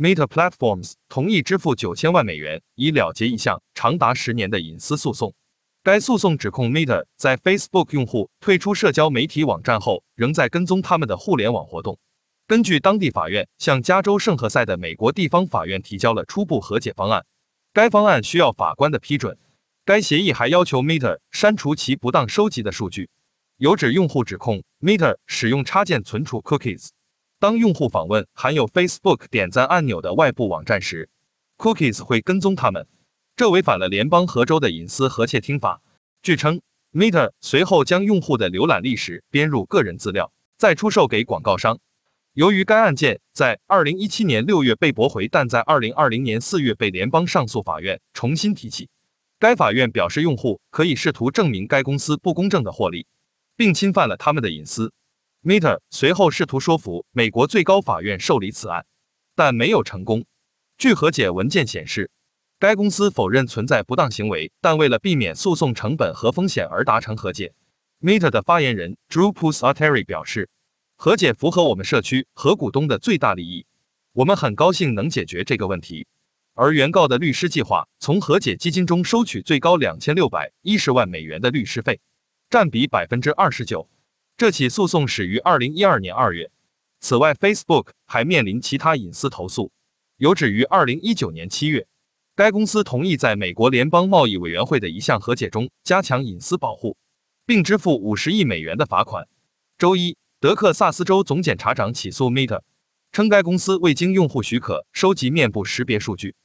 Meta Platforms 同意支付九千万美元，以了结一项长达十年的隐私诉讼。该诉讼指控 Meta 在 Facebook 用户退出社交媒体网站后，仍在跟踪他们的互联网活动。根据当地法院向加州圣何塞的美国地方法院提交了初步和解方案，该方案需要法官的批准。该协议还要求 Meta 删除其不当收集的数据，有指用户指控 Meta 使用插件存储 cookies。当用户访问含有 Facebook 点赞按钮的外部网站时，Cookies 会跟踪他们，这违反了联邦和州的隐私和窃听法。据称，Meta 随后将用户的浏览历史编入个人资料，再出售给广告商。由于该案件在2017年6月被驳回，但在2020年4月被联邦上诉法院重新提起。该法院表示，用户可以试图证明该公司不公正的获利，并侵犯了他们的隐私。Meta 随后试图说服美国最高法院受理此案，但没有成功。据和解文件显示，该公司否认存在不当行为，但为了避免诉讼成本和风险而达成和解。Meta 的发言人 Drew Pusey a t r 表示：“和解符合我们社区和股东的最大利益，我们很高兴能解决这个问题。”而原告的律师计划从和解基金中收取最高两千六百一十万美元的律师费，占比百分之二十九。这起诉讼始于二零一二年二月。此外，Facebook 还面临其他隐私投诉，有指于二零一九年七月。该公司同意在美国联邦贸易委员会的一项和解中加强隐私保护，并支付五十亿美元的罚款。周一，德克萨斯州总检察长起诉 Meta，称该公司未经用户许可收集面部识别数据。